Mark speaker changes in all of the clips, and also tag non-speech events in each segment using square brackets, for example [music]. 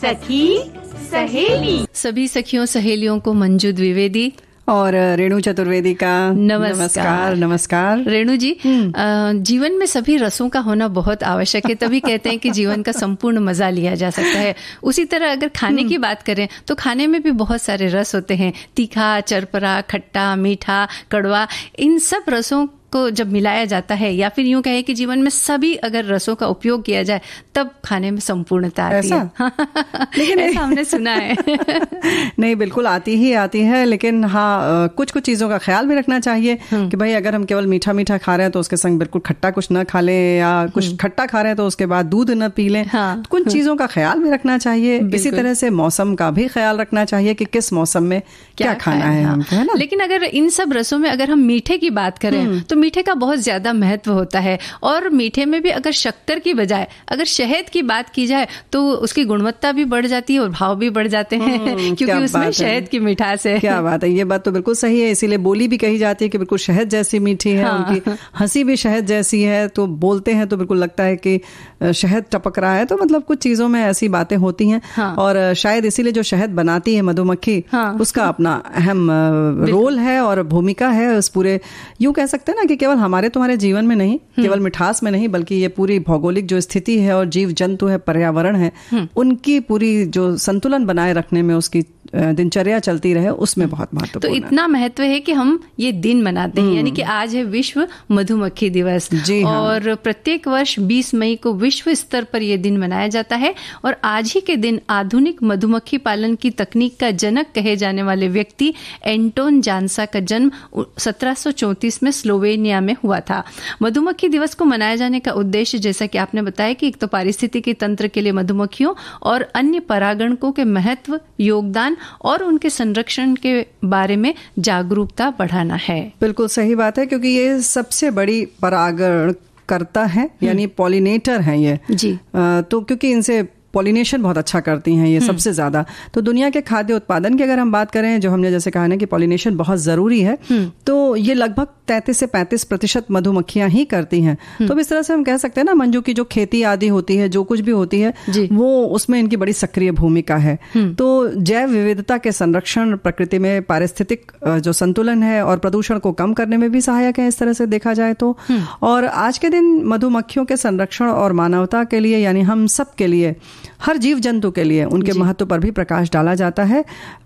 Speaker 1: सखी
Speaker 2: सहेली
Speaker 1: सभी सखियों सहेलियों को मंजू द्विवेदी और रेणु चतुर्वेदी का नमस्कार नमस्कार रेणु जी हम्म। जीवन में सभी रसों का होना बहुत आवश्यक है तभी कहते हैं कि जीवन का संपूर्ण मजा लिया जा सकता है उसी तरह अगर खाने की हम्म। बात करें तो खाने में भी बहुत सारे रस होते हैं तीखा चरपरा खट्टा मीठा कड़वा इन सब रसों को जब मिलाया जाता है या फिर यूं कहे कि जीवन में सभी अगर रसों का उपयोग किया जाए तब खाने में संपूर्णता आती ऐसा? है
Speaker 2: [laughs] लेकिन ऐसा हमने सुना है [laughs] नहीं बिल्कुल आती ही आती है लेकिन हाँ कुछ कुछ चीज़ों का ख्याल भी रखना चाहिए हम्म। कि भाई अगर हम केवल मीठा मीठा खा रहे हैं तो उसके संग बिल्कुल खट्टा कुछ न खा लें या कुछ हम्म। खट्टा खा रहे हैं तो उसके बाद दूध न पी लें हाँ। तो कुछ हम्म। चीज़ों का ख्याल भी रखना चाहिए इसी तरह से मौसम का भी ख्याल रखना चाहिए कि किस मौसम में क्या, खाना है हाँ। है ना
Speaker 1: लेकिन अगर इन सब रसों में अगर हम मीठे की बात करें तो मीठे का बहुत ज़्यादा महत्व होता है और मीठे में भी अगर शक्कर की बजाय अगर शहद की बात की जाए तो उसकी गुणवत्ता भी बढ़ जाती है और भाव भी बढ़ जाते हैं हम्म, क्योंकि उसमें शहद
Speaker 2: की मिठास है क्या बात है ये बात तो बिल्कुल सही है इसीलिए बोली भी कही जाती है कि बिल्कुल शहद जैसी मीठी है हाँ। उनकी हंसी भी शहद जैसी है तो बोलते हैं तो बिल्कुल लगता है कि शहद टपक रहा है तो मतलब कुछ चीजों में ऐसी बातें होती हैं हाँ। और शायद इसीलिए जो शहद बनाती है मधुमक्खी हाँ। उसका अपना अहम रोल है और भूमिका है उस पूरे यूं कह सकते हैं ना कि केवल हमारे तुम्हारे जीवन में नहीं हम्म। केवल मिठास में नहीं बल्कि ये पूरी भौगोलिक जो स्थिति है और जीव जंतु है पर्यावरण है हम्म। उनकी पूरी जो संतुलन बनाए रखने में उसकी दिनचर्या चलती रहे उसमें बहुत महत्व तो इतना
Speaker 1: महत्व है कि हम ये दिन मनाते हैं यानी कि हम्म। आज है विश्व मधुमक्खी दिवस जी हाँ। और प्रत्येक वर्ष 20 मई को विश्व स्तर पर यह दिन मनाया जाता है और आज ही के दिन आधुनिक मधुमक्खी पालन की तकनीक का जनक कहे जाने वाले व्यक्ति एंटोन जानसा का जन्म सत्रह में स्लोवेनिया में हुआ था मधुमक्खी दिवस को मनाया जाने का उद्देश्य जैसा कि आपने बताया कि एक तो पारिस्थितिकी तंत्र के लिए मधुमक्खियों और अन्य परागणकों के महत्व योगदान और उनके संरक्षण के बारे में जागरूकता बढ़ाना है
Speaker 2: बिल्कुल सही बात है क्योंकि ये सबसे बड़ी परागण करता है हम्म। यानी पॉलिनेटर है ये जी आ, तो क्योंकि इनसे पॉलिनेशन बहुत अच्छा करती हैं ये हम्म। सबसे ज़्यादा तो दुनिया के खाद्य उत्पादन की अगर हम बात करें जो हमने जैसे कहा ना कि पॉलिनेशन बहुत ज़रूरी है हम्म। तो ये लगभग तैतीस से पैंतीस प्रतिशत मधुमक्खियां ही करती हैं हम्म। तो इस तरह से हम कह सकते हैं ना मंजू की जो खेती आदि होती है जो कुछ भी होती है वो उसमें इनकी बड़ी सक्रिय भूमिका है तो जैव विविधता के संरक्षण प्रकृति में पारिस्थितिक जो संतुलन है और प्रदूषण को कम करने में भी सहायक है इस तरह से देखा जाए तो और आज के दिन मधुमक्खियों के संरक्षण और मानवता के लिए यानी हम सब के लिए हर जीव जंतु के लिए उनके महत्व पर भी प्रकाश डाला जाता है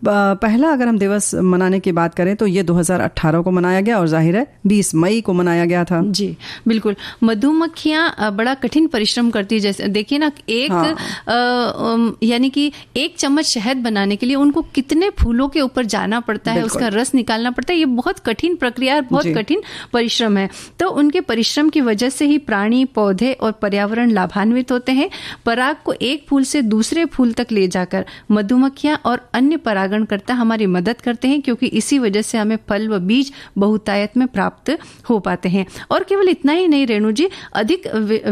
Speaker 2: पहला अगर हम दिवस मनाने की बात करें तो ये 2018 को मनाया गया और जाहिर है 20 मई को मनाया गया था जी बिल्कुल मधुमक्खियां बड़ा कठिन परिश्रम करती है जैसे
Speaker 1: देखिए ना एक हाँ। यानी कि एक चम्मच शहद बनाने के लिए उनको कितने फूलों के ऊपर जाना पड़ता है उसका रस निकालना पड़ता है ये बहुत कठिन प्रक्रिया बहुत कठिन परिश्रम है तो उनके परिश्रम की वजह से ही प्राणी पौधे और पर्यावरण लाभान्वित होते हैं पराग को एक फूल फूल से दूसरे फूल तक ले जाकर मधुमक्खियां और अन्य परागणकर्ता हमारी मदद करते हैं क्योंकि इसी वजह से हमें फल व बीज बहुतायत में प्राप्त हो पाते हैं और केवल इतना ही नहीं रेणु जी अधिक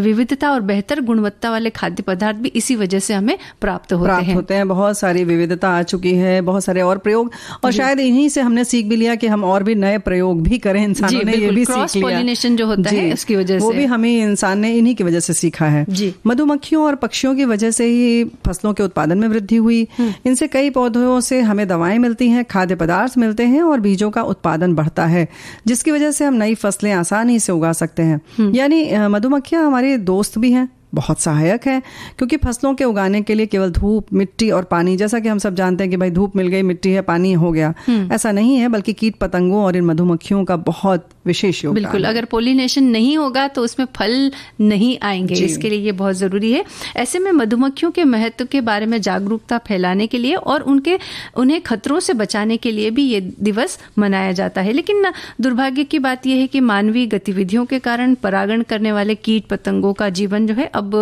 Speaker 1: विविधता और बेहतर गुणवत्ता
Speaker 2: वाले खाद्य पदार्थ भी इसी वजह से हमें प्राप्त होते प्राप्त हैं होते हैं बहुत सारी विविधता आ चुकी है बहुत सारे और प्रयोग और शायद इन्हीं से हमने सीख भी लिया कि हम और भी नए प्रयोग भी करें इंसानों ने ये भी सीख लिया जो होता है उसकी वजह से वो भी हमें इंसान ने इन्हीं की वजह से सीखा है मधुमक्खियों और पक्षियों की वजह से ही की फसलों के उत्पादन में वृद्धि हुई हम्म। इनसे कई पौधों से हमें दवाएं मिलती हैं खाद्य पदार्थ मिलते हैं और बीजों का उत्पादन बढ़ता है जिसकी वजह से हम नई फसलें आसानी से उगा सकते हैं हम्म। यानी मधुमक्खियां हमारे दोस्त भी हैं बहुत सहायक है क्योंकि फसलों के उगाने के लिए केवल धूप मिट्टी और पानी जैसा कि हम सब जानते हैं कि भाई धूप मिल गई मिट्टी है पानी हो गया हम्म। ऐसा नहीं है बल्कि कीट पतंगों और इन मधुमक्खियों का बहुत विशेष योगदान बिल्कुल अगर
Speaker 1: पोलिनेशन नहीं होगा तो उसमें फल नहीं आएंगे इसके लिए ये बहुत जरूरी है ऐसे में मधुमक्खियों के महत्व के बारे में जागरूकता फैलाने के लिए और उनके उन्हें खतरों से बचाने के लिए भी ये दिवस मनाया जाता है लेकिन दुर्भाग्य की बात यह है कि मानवीय गतिविधियों के कारण परागण करने वाले कीट पतंगों का जीवन जो है अब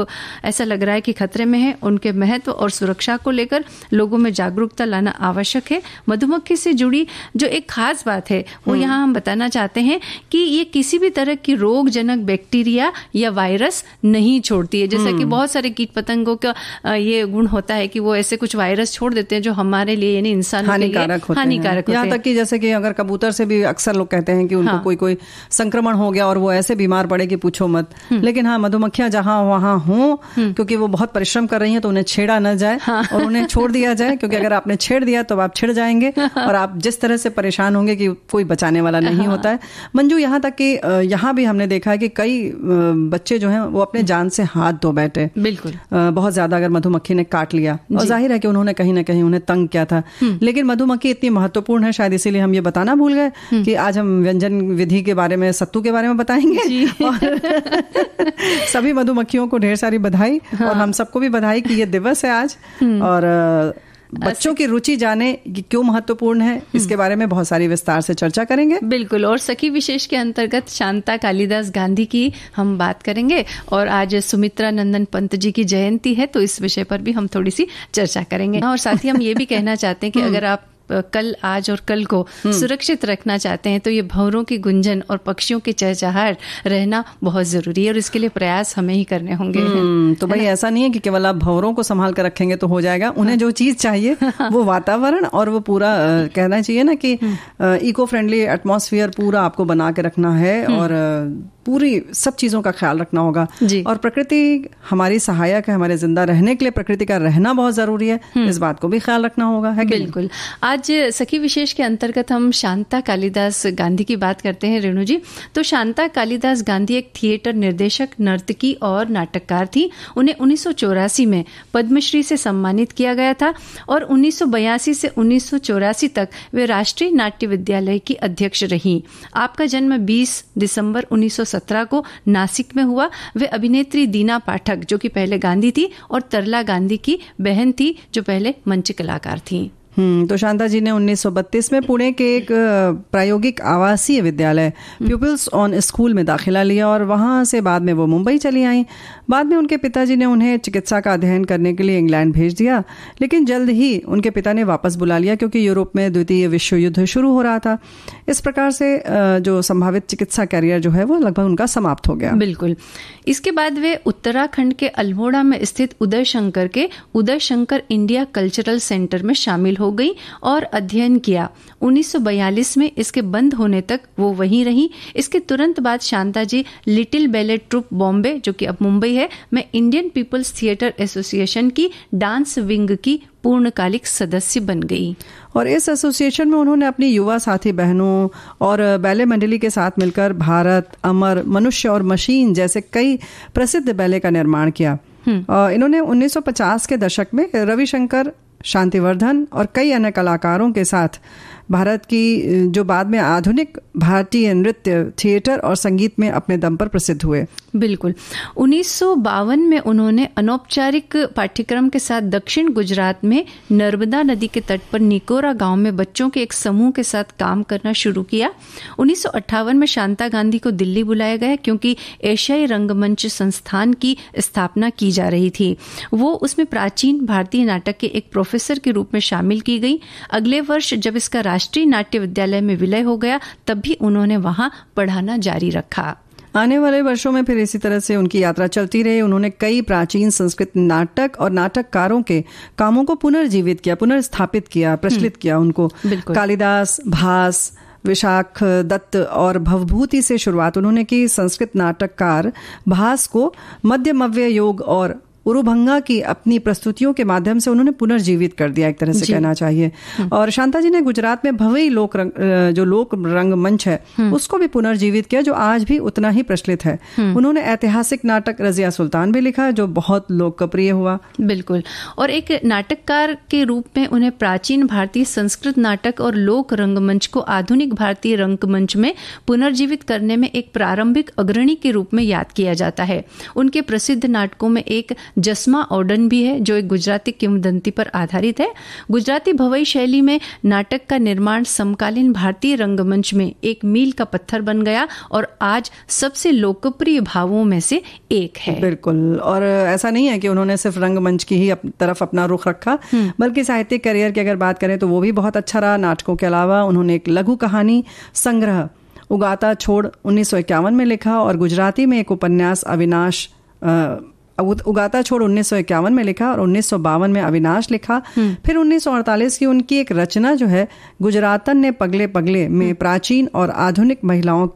Speaker 1: ऐसा लग रहा है कि खतरे में है उनके महत्व और सुरक्षा को लेकर लोगों में जागरूकता लाना आवश्यक है मधुमक्खी से जुड़ी जो एक खास बात है वो हम्म। यहाँ हम बताना चाहते हैं कि ये किसी भी तरह की रोगजनक बैक्टीरिया या वायरस नहीं छोड़ती है जैसा कि हम्म। बहुत सारे कीट पतंगों का ये गुण होता है कि वो ऐसे कुछ वायरस छोड़ देते हैं जो हमारे लिए यानी इंसान हानिकारक हानिकारक यहाँ तक कि
Speaker 2: जैसे कि अगर कबूतर से भी अक्सर लोग कहते हैं कि उनको हाँ। कोई कोई संक्रमण हो गया और वो ऐसे बीमार पड़े कि पूछो मत हम्म। लेकिन हाँ मधुमक्खियां जहाँ वहां हों हम्म। क्योंकि वो बहुत परिश्रम कर रही हैं तो उन्हें छेड़ा न जाए हाँ। और उन्हें छोड़ दिया जाए क्योंकि अगर आपने छेड़ दिया तो आप छिड़ जाएंगे हाँ। और आप जिस तरह से परेशान होंगे कि कोई बचाने वाला नहीं हाँ। होता है मंजू यहाँ तक कि यहाँ भी हमने देखा है कि कई बच्चे जो हैं वो अपने जान से हाथ धो बैठे बिल्कुल बहुत ज्यादा अगर मधुमक्खी ने काट लिया और जाहिर है कि उन्होंने कहीं ना कहीं उन्हें तंग किया था हम्म। लेकिन मधुमक्खी इतनी महत्वपूर्ण है शायद इसीलिए हम ये बताना भूल गए हम्म। कि आज हम व्यंजन विधि के बारे में सत्तू के बारे में बताएंगे [laughs] और [laughs] सभी मधुमक्खियों को ढेर सारी बधाई हाँ। और हम सबको भी बधाई कि ये दिवस है आज हम्म। और बच्चों की रुचि जाने क्यों महत्वपूर्ण है हम्म। इसके बारे में बहुत सारी विस्तार से चर्चा करेंगे बिल्कुल और सखी विशेष के अंतर्गत
Speaker 1: शांता कालिदास गांधी की हम बात करेंगे और आज सुमित्रा नंदन पंत जी की जयंती है तो इस विषय पर भी हम थोड़ी सी चर्चा करेंगे और साथ ही हम ये भी कहना चाहते हैं कि [laughs] हम्म। अगर आप कल आज और कल को हम्म। सुरक्षित रखना चाहते हैं तो ये भंवरों की गुंजन और पक्षियों
Speaker 2: की चहचहाट रहना बहुत जरूरी है और इसके लिए प्रयास हमें ही करने होंगे हम्म, तो भाई ऐसा नहीं है कि केवल आप भंवरों को संभाल कर रखेंगे तो हो जाएगा उन्हें जो चीज चाहिए [laughs] वो वातावरण और वो पूरा कहना चाहिए ना कि इको फ्रेंडली एटमोसफियर पूरा आपको बना के रखना है हम्म। और पूरी सब चीज़ों का ख्याल रखना होगा जी और प्रकृति हमारी सहायक है हमारे जिंदा रहने के लिए प्रकृति का रहना बहुत ज़रूरी है हम्म। इस बात को भी ख्याल रखना होगा है बिल्कुल आज सखी विशेष के अंतर्गत हम शांता कालिदास गांधी की बात करते हैं रेणु जी
Speaker 1: तो शांता कालिदास गांधी एक थिएटर निर्देशक नर्तकी और नाटककार थी उन्हें उन्नीस में पद्मश्री से सम्मानित किया गया था और उन्नीस से उन्नीस तक वे राष्ट्रीय नाट्य विद्यालय की अध्यक्ष रही आपका जन्म 20 दिसंबर उन्नीस सत्रह को नासिक में हुआ वे अभिनेत्री दीना पाठक जो कि पहले गांधी थी और तरला गांधी की बहन थी जो पहले मंच कलाकार थीं
Speaker 2: हम्म, तो शांता जी ने 1932 में पुणे के एक प्रायोगिक आवासीय विद्यालय पीपल्स ऑन स्कूल में दाखिला लिया और वहाँ से बाद में वो मुंबई चली आई बाद में उनके पिताजी ने उन्हें चिकित्सा का अध्ययन करने के लिए इंग्लैंड भेज दिया लेकिन जल्द ही उनके पिता ने वापस बुला लिया क्योंकि यूरोप में द्वितीय विश्व युद्ध शुरू हो रहा था इस प्रकार से जो संभावित चिकित्सा कैरियर जो है वो लगभग उनका समाप्त हो गया
Speaker 1: बिल्कुल इसके बाद वे उत्तराखंड के अल्मोड़ा में स्थित उदय शंकर के Uday Shankar India cultural centre में शामिल हो गई और अध्ययन किया 1942 में इसके बंद होने तक वो वहीं रही इसके तुरंत बाद Shanta ji little ballet troupe Bombay जो कि अब मुंबई है में इंडियन पीपल्स
Speaker 2: थिएटर एसोसिएशन की डांस विंग की पूर्णकालिक सदस्य बन गई और इस एसोसिएशन में उन्होंने अपनी युवा साथी बहनों और बैले मंडली के साथ मिलकर भारत अमर मनुष्य और मशीन जैसे कई प्रसिद्ध बैले का निर्माण किया हम्म। इन्होंने 1950 के दशक में रविशंकर शांतिवर्धन और कई अन्य कलाकारों के साथ भारत की जो बाद में आधुनिक भारतीय नृत्य थिएटर और संगीत में अपने दम पर प्रसिद्ध हुए
Speaker 1: बिल्कुल उन्नीस में उन्होंने अनौपचारिक पाठ्यक्रम के साथ दक्षिण गुजरात में नर्मदा नदी के तट पर निकोरा गांव में बच्चों के एक समूह के साथ काम करना शुरू किया उन्नीस में शांता गांधी को दिल्ली बुलाया गया क्योंकि एशियाई रंगमंच संस्थान की स्थापना की जा रही थी वो उसमें प्राचीन भारतीय नाटक के एक प्रोफेसर के रूप में शामिल की गई अगले वर्ष जब इसका राष्ट्रीय नाट्य विद्यालय में विलय हो गया तब भी उन्होंने वहाँ पढ़ाना
Speaker 2: जारी रखा आने वाले वर्षों में फिर इसी तरह से उनकी यात्रा चलती रही उन्होंने कई प्राचीन संस्कृत नाटक और नाटककारों के कामों को पुनर्जीवित किया पुनर्स्थापित किया प्रचलित हम्म, किया उनको कालिदास भास विशाख दत्त और भवभूति से शुरुआत उन्होंने की संस्कृत नाटककार भास को मध्यमव्य योग और उरुभंगा की अपनी प्रस्तुतियों के माध्यम से उन्होंने पुनर्जीवित कर दिया एक तरह से कहना चाहिए हम्म। और शांता जी ने गुजरात में भवई लोक रंग जो लोक रंग मंच है हम्म। उसको भी पुनर्जीवित किया जो आज भी उतना ही प्रचलित है हम्म। उन्होंने ऐतिहासिक नाटक रजिया सुल्तान भी लिखा जो बहुत लोकप्रिय हुआ बिल्कुल और एक नाटककार के रूप में उन्हें प्राचीन भारतीय
Speaker 1: संस्कृत नाटक और लोक रंगमंच को आधुनिक भारतीय रंगमंच में पुनर्जीवित करने में एक प्रारंभिक अग्रणी के रूप में याद किया जाता है उनके प्रसिद्ध नाटकों में एक जस्मा ओडन भी है जो एक गुजराती किंवदंती पर आधारित है गुजराती भवई शैली में नाटक का निर्माण समकालीन भारतीय रंगमंच में एक मील का पत्थर बन गया और
Speaker 2: आज सबसे लोकप्रिय भावों में से एक है बिल्कुल और ऐसा नहीं है कि उन्होंने सिर्फ रंगमंच की ही अप, तरफ अपना रुख रखा हम्म। बल्कि साहित्यिक करियर की अगर बात करें तो वो भी बहुत अच्छा रहा नाटकों के अलावा उन्होंने एक लघु कहानी संग्रह उगाता छोड़ उन्नीस में लिखा और गुजराती में एक उपन्यास अविनाश उगाता छोड़ उन्नीस में लिखा और उन्नीस में अविनाश लिखा हम्म। फिर उन्नीस की उनकी एक रचना जो है गुजरातन ने पगले पगले में हम्म। प्राचीन और आधुनिक महिलाओं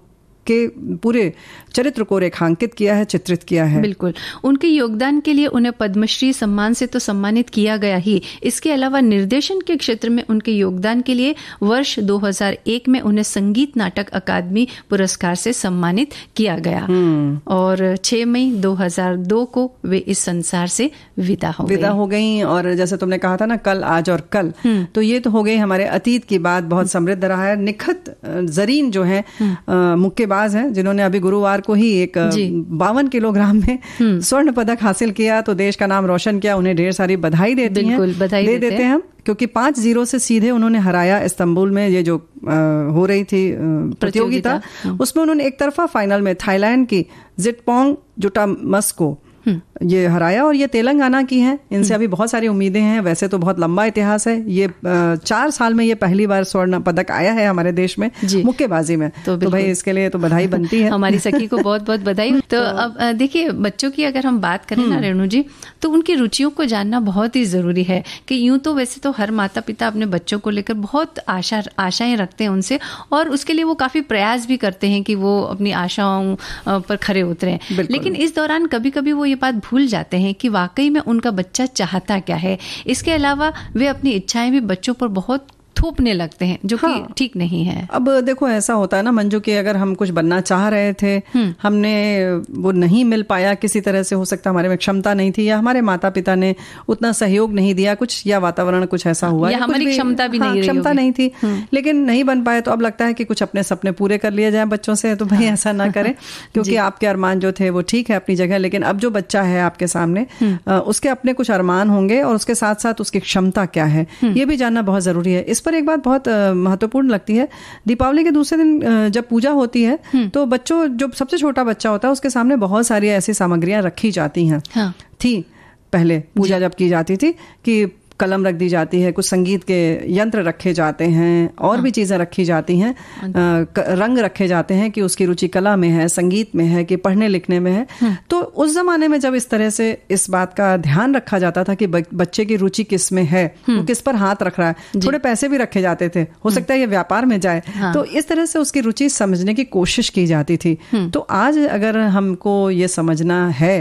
Speaker 2: के पूरे चरित्र को रेखांकित किया है चित्रित किया है
Speaker 1: बिल्कुल उनके योगदान के लिए उन्हें पद्मश्री सम्मान से तो सम्मानित किया गया ही इसके अलावा निर्देशन के क्षेत्र में उनके योगदान के लिए वर्ष 2001 में उन्हें संगीत नाटक अकादमी पुरस्कार से सम्मानित किया गया हम्म। और 6 मई 2002 को वे इस संसार
Speaker 2: से विदा हो विदा हो गई और जैसे तुमने कहा था ना कल आज और कल हम्म। तो ये तो हो गई हमारे अतीत की बात बहुत समृद्ध रहा है निखत जरीन जो है हम्म। मुक्के तीरंदाज हैं जिन्होंने अभी गुरुवार को ही एक बावन किलोग्राम में हम्म। स्वर्ण पदक हासिल किया तो देश का नाम रोशन किया उन्हें ढेर सारी बधाई देते हैं बधाई दे देते हैं क्योंकि पांच जीरो से सीधे उन्होंने हराया इस्तांबुल में ये जो आ, हो रही थी प्रतियोगिता उसमें उन्होंने एक तरफा फाइनल में थाईलैंड की जिटपोंग जुटामस को हम्म। ये हराया और ये तेलंगाना की हैं इनसे हम्म। अभी बहुत सारी उम्मीदें हैं वैसे तो बहुत लंबा इतिहास है ये चार साल में ये पहली बार स्वर्ण पदक आया है हमारे देश में मुक्केबाजी में तो, तो भाई इसके लिए तो बधाई बनती है [laughs] हमारी सखी को
Speaker 1: बहुत बहुत बधाई [laughs] तो, तो अब देखिए बच्चों की अगर हम बात करें ना हम्म। रेणु जी तो उनकी रुचियों को जानना बहुत ही जरूरी है कि यूं तो वैसे तो हर माता पिता अपने बच्चों को लेकर बहुत आशा आशाएं रखते हैं उनसे और उसके लिए वो काफी प्रयास भी करते हैं कि वो अपनी आशाओं पर खड़े उतरे लेकिन इस दौरान कभी कभी वो ये बात भूल जाते हैं कि वाकई में उनका बच्चा चाहता क्या है इसके अलावा वे अपनी इच्छाएं भी बच्चों पर बहुत
Speaker 2: थूपने लगते हैं जो हाँ, कि ठीक नहीं है अब देखो ऐसा होता है ना मंजू कि अगर हम कुछ बनना चाह रहे थे हम्म। हमने वो नहीं मिल पाया किसी तरह से हो सकता हमारे में क्षमता नहीं थी या हमारे माता पिता ने उतना सहयोग नहीं दिया कुछ या वातावरण कुछ ऐसा हुआ या हमारी क्षमता भी हाँ, नहीं क्षमता नहीं थी हम्म। लेकिन नहीं बन पाए तो अब लगता है कि कुछ अपने सपने पूरे कर लिए जाए बच्चों से तो भाई हाँ। ऐसा ना करें [laughs] क्योंकि आपके अरमान जो थे वो ठीक है अपनी जगह लेकिन अब जो बच्चा है आपके सामने हम्म। उसके अपने कुछ अरमान होंगे और उसके साथ साथ उसकी क्षमता क्या है ये भी जानना बहुत जरूरी है इस पर एक बात बहुत महत्वपूर्ण लगती है दीपावली के दूसरे दिन जब पूजा होती है हम्म। तो बच्चों जो सबसे छोटा बच्चा होता है उसके सामने बहुत सारी ऐसी सामग्रियां रखी जाती हैं हाँ। थी पहले पूजा जब की जाती थी कि कलम रख दी जाती है कुछ संगीत के यंत्र रखे जाते हैं और भी हाँ। चीज़ें रखी जाती हैं हाँ रंग रखे जाते हैं कि उसकी रुचि कला में है संगीत में है कि पढ़ने लिखने में है हाँ। तो उस जमाने में जब इस तरह से इस बात का ध्यान रखा जाता था कि बच्चे की रुचि किस में है वो हम्म। किस पर हाथ रख रहा है थोड़े पैसे भी रखे जाते थे हो हम्म। सकता है ये व्यापार में जाए तो इस तरह से उसकी रुचि समझने की कोशिश की जाती थी हम्म। तो आज अगर हमको ये समझना है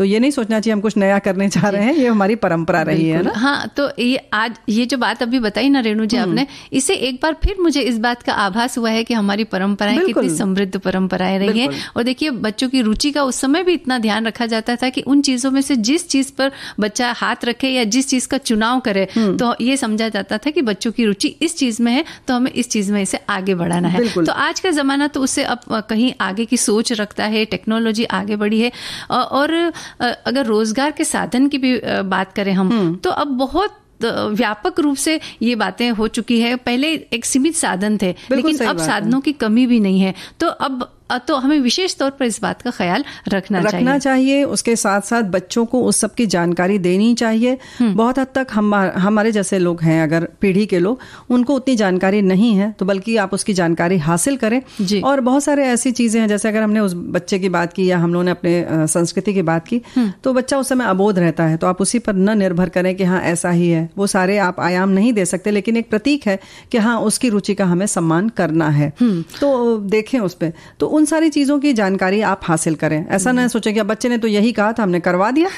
Speaker 2: तो ये नहीं सोचना चाहिए हम कुछ नया करने चाह रहे हैं ये हमारी परंपरा रही है ना
Speaker 1: हाँ तो ये आज ये जो बात अभी बताई ना रेणु जी हम्म। आपने इसे एक बार फिर मुझे इस बात का आभास हुआ है कि हमारी परंपराएं कितनी समृद्ध परंपराएं रही हैं और देखिए बच्चों की रुचि का उस समय भी इतना ध्यान रखा जाता था कि उन चीजों में से जिस चीज पर बच्चा हाथ रखे या जिस चीज का चुनाव करे हम्म। तो ये समझा जाता था कि बच्चों की रुचि इस चीज में है तो हमें इस चीज में इसे आगे बढ़ाना है तो आज का जमाना तो उससे अब कहीं आगे की सोच रखता है टेक्नोलॉजी आगे बढ़ी है और अगर रोजगार के साधन की भी बात करें हम हम्म। तो अब बहुत व्यापक रूप से ये बातें हो चुकी है पहले एक सीमित साधन थे लेकिन अब साधनों की कमी भी नहीं है तो अब तो हमें विशेष तौर पर इस बात का ख्याल रखना रखना चाहिए,
Speaker 2: चाहिए। उसके साथ साथ बच्चों को उस सब की जानकारी देनी चाहिए हम्म। बहुत हद तक हम हमारे जैसे लोग हैं अगर पीढ़ी के लोग उनको उतनी जानकारी नहीं है तो बल्कि आप उसकी जानकारी हासिल करें और बहुत सारे ऐसी चीजें हैं जैसे अगर हमने उस बच्चे की बात की या हम लोगों ने अपने संस्कृति की बात की हम्म। तो बच्चा उस समय अबोध रहता है तो आप उसी पर न निर्भर करें कि हाँ ऐसा ही है वो सारे आप आयाम नहीं दे सकते लेकिन एक प्रतीक है कि हाँ उसकी रुचि का हमें सम्मान करना है हम्म। तो देखें उस पर तो उन सारी चीज़ों की जानकारी आप हासिल करें ऐसा ना सोचे कि बच्चे ने तो यही कहा था हमने करवा दिया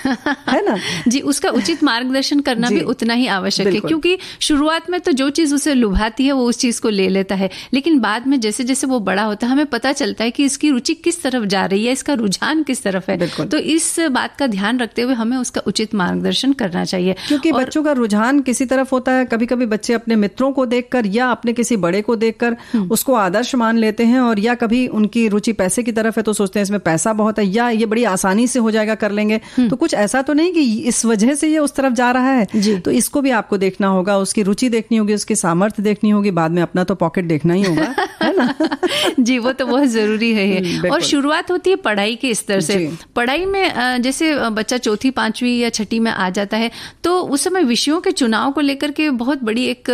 Speaker 2: है ना
Speaker 1: [laughs] जी उसका उचित मार्गदर्शन करना भी उतना ही आवश्यक है क्योंकि शुरुआत में तो जो चीज़ उसे लुभाती है वो उस चीज़ को ले लेता है लेकिन बाद में जैसे जैसे वो बड़ा होता है हमें पता चलता है कि इसकी रुचि किस तरफ जा रही है इसका रुझान किस तरफ है तो इस बात का ध्यान रखते हुए हमें उसका उचित
Speaker 2: मार्गदर्शन करना चाहिए क्योंकि बच्चों का रुझान किसी तरफ होता है कभी कभी बच्चे अपने मित्रों को देखकर या अपने किसी बड़े को देखकर हम्म। उसको आदर्श मान लेते हैं और या कभी उनकी रुचि पैसे की तरफ है तो सोचते हैं इसमें पैसा बहुत है या ये बड़ी आसानी से हो जाएगा कर लेंगे हम्म। तो कुछ ऐसा तो नहीं कि इस वजह से ये उस तरफ जा रहा है तो इसको भी आपको देखना होगा उसकी रुचि देखनी होगी उसकी सामर्थ्य देखनी होगी बाद में अपना तो पॉकेट देखना ही होगा है ना
Speaker 1: [laughs] जी वो तो बहुत जरूरी है हम्म, और शुरुआत होती है पढ़ाई के स्तर से पढ़ाई में जैसे बच्चा चौथी पांचवी या छठी में आ जाता है तो उस समय विषयों के चुनाव को लेकर के बहुत बड़ी एक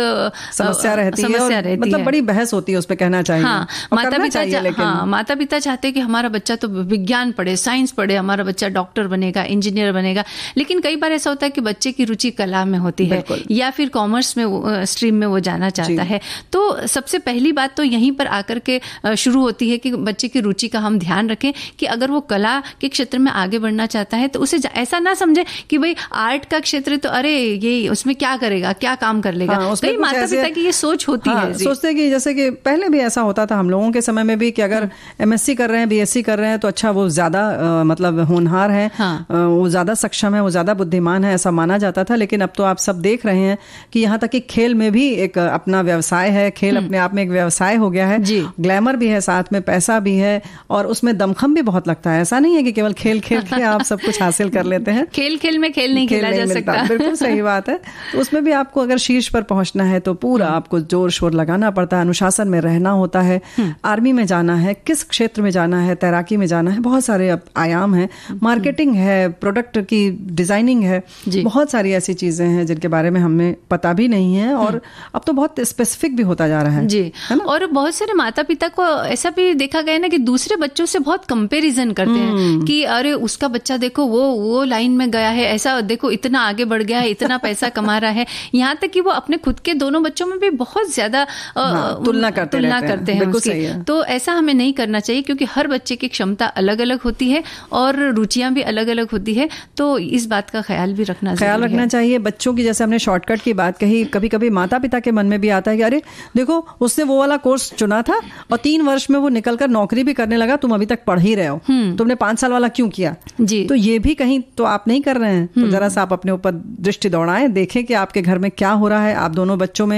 Speaker 1: समस्या रहती समस्या है और रहती मतलब है। बड़ी
Speaker 2: बहस होती है उस पर कहना हाँ, चाहिए हाँ माता पिता हाँ
Speaker 1: माता पिता चाहते हैं कि हमारा बच्चा तो विज्ञान पढ़े साइंस पढ़े हमारा बच्चा डॉक्टर बनेगा इंजीनियर बनेगा लेकिन कई बार ऐसा होता है कि बच्चे की रुचि कला में होती है या फिर कॉमर्स में स्ट्रीम में वो जाना चाहता है तो सबसे पहली बात तो यहीं पर आकर के शुरू होती है कि बच्चे की रुचि का हम ध्यान रखें कि अगर वो कला के क्षेत्र में आगे बढ़ना चाहता है तो उसे ऐसा ना समझे कि भाई आर्ट का क्षेत्र तो अरे ये उसमें क्या करेगा क्या काम कर लेगा हाँ, तो कई माता पिता की
Speaker 2: ये सोच होती हाँ, है सोचते कि जैसे कि पहले भी ऐसा होता था हम लोगों के समय में भी कि अगर हाँ। एमएससी कर रहे हैं बीएससी कर रहे हैं तो अच्छा वो ज़्यादा मतलब होनहार है हाँ। वो ज़्यादा सक्षम है वो ज़्यादा बुद्धिमान है ऐसा माना जाता था लेकिन अब तो आप सब देख रहे हैं कि यहाँ तक कि खेल में भी एक अपना व्यवसाय है खेल हम्म। अपने आप में एक व्यवसाय हो गया है ग्लैमर भी है साथ में पैसा भी है और उसमें दमखम भी बहुत लगता है ऐसा नहीं है कि केवल खेल खेल के आप सब कुछ हासिल कर लेते हैं [laughs] खेल खेल में खेल नहीं खेला जा सकता बिल्कुल सही बात है [laughs] तो उसमें भी आपको अगर शीर्ष पर पहुंचना है तो पूरा हम्म। आपको जोर शोर लगाना पड़ता है अनुशासन में रहना होता है हम्म। आर्मी में जाना है किस किस क्षेत्र में जाना है तैराकी में जाना है बहुत सारे आयाम हैं मार्केटिंग है प्रोडक्ट की डिजाइनिंग है बहुत सारी ऐसी चीजें हैं जिनके बारे में हमें पता भी नहीं है और हम्म। अब तो बहुत स्पेसिफिक भी होता जा रहा है जी
Speaker 1: है और बहुत सारे माता पिता को ऐसा भी देखा गया ना कि दूसरे बच्चों से बहुत कंपेरिजन करते हैं हम्म। कि अरे उसका बच्चा देखो वो वो लाइन में गया है ऐसा देखो इतना आगे बढ़ गया है इतना पैसा [laughs] कमा रहा है यहाँ तक कि वो अपने खुद के दोनों बच्चों में भी बहुत ज्यादा हाँ, तुलना करते हैं, है। तो ऐसा हमें नहीं करना करना चाहिए क्योंकि हर बच्चे की क्षमता अलग अलग होती है और रुचियां भी अलग अलग होती है तो इस बात का ख्याल
Speaker 2: भी रखना ख्याल रखना चाहिए बच्चों की जैसे हमने शॉर्टकट की बात कही कभी कभी माता पिता के मन में भी आता है कि अरे देखो उसने वो वाला कोर्स चुना था और तीन वर्ष में वो निकल कर नौकरी भी करने लगा तुम अभी तक पढ़ ही रहे हो हम्म। तुमने पांच साल वाला क्यों किया जी तो ये भी कहीं तो आप नहीं कर रहे हैं तो हम्म। जरा सा आप अपने ऊपर दृष्टि दौड़ाएं देखें कि आपके घर में क्या हो रहा है आप दोनों बच्चों में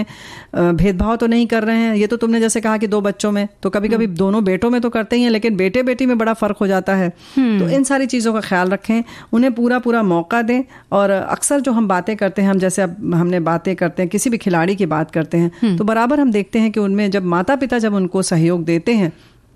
Speaker 2: भेदभाव तो नहीं कर रहे हैं ये तो तुमने जैसे कहा कि दो बच्चों में तो कभी कभी हम्म। दोनों बेटों में तो करते ही हैं लेकिन बेटे बेटी में बड़ा फर्क हो जाता है हम्म। तो इन सारी चीज़ों का ख्याल रखें उन्हें पूरा पूरा मौका दें और अक्सर जो हम बातें करते हैं हम जैसे अब हमने बातें करते हैं किसी भी खिलाड़ी की बात करते हैं हम्म। तो बराबर हम देखते हैं कि उनमें जब माता पिता जब उनको सहयोग देते हैं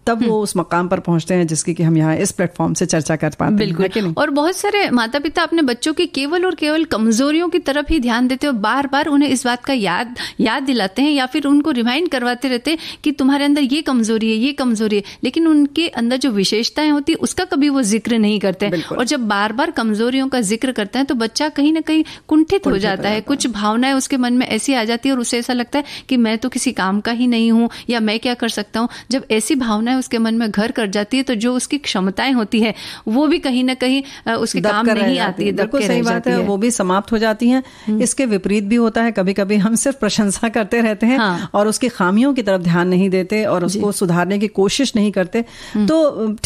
Speaker 2: तब वो उस मकाम पर पहुंचते हैं जिसकी कि हम यहाँ इस प्लेटफॉर्म से चर्चा कर पाते बिल्कुल हैं
Speaker 1: और बहुत सारे माता पिता अपने बच्चों की केवल और केवल कमजोरियों की तरफ ही ध्यान देते और बार बार उन्हें इस बात का याद याद दिलाते हैं या फिर उनको रिमाइंड करवाते रहते हैं कि तुम्हारे अंदर ये कमजोरी है ये कमजोरी है लेकिन उनके अंदर जो विशेषताएं होती है उसका कभी वो जिक्र नहीं करते और जब बार बार कमजोरियों का जिक्र करते हैं तो बच्चा कहीं ना कहीं कुंठित हो जाता है कुछ भावनाएं उसके मन में ऐसी आ जाती है और उसे ऐसा लगता है कि मैं तो किसी काम का ही नहीं हूँ या मैं क्या कर सकता हूँ जब ऐसी भावनाएं है उसके मन में घर कर जाती है तो
Speaker 2: जो उसकी क्षमताएं होती है वो भी कहीं ना कहीं उसके काम नहीं आती है बिल्कुल सही बात है वो भी समाप्त हो जाती है हम्म। इसके विपरीत भी होता है कभी कभी हम सिर्फ प्रशंसा करते रहते हैं हाँ। और उसकी खामियों की तरफ ध्यान नहीं देते और उसको सुधारने की कोशिश नहीं करते हम्म। तो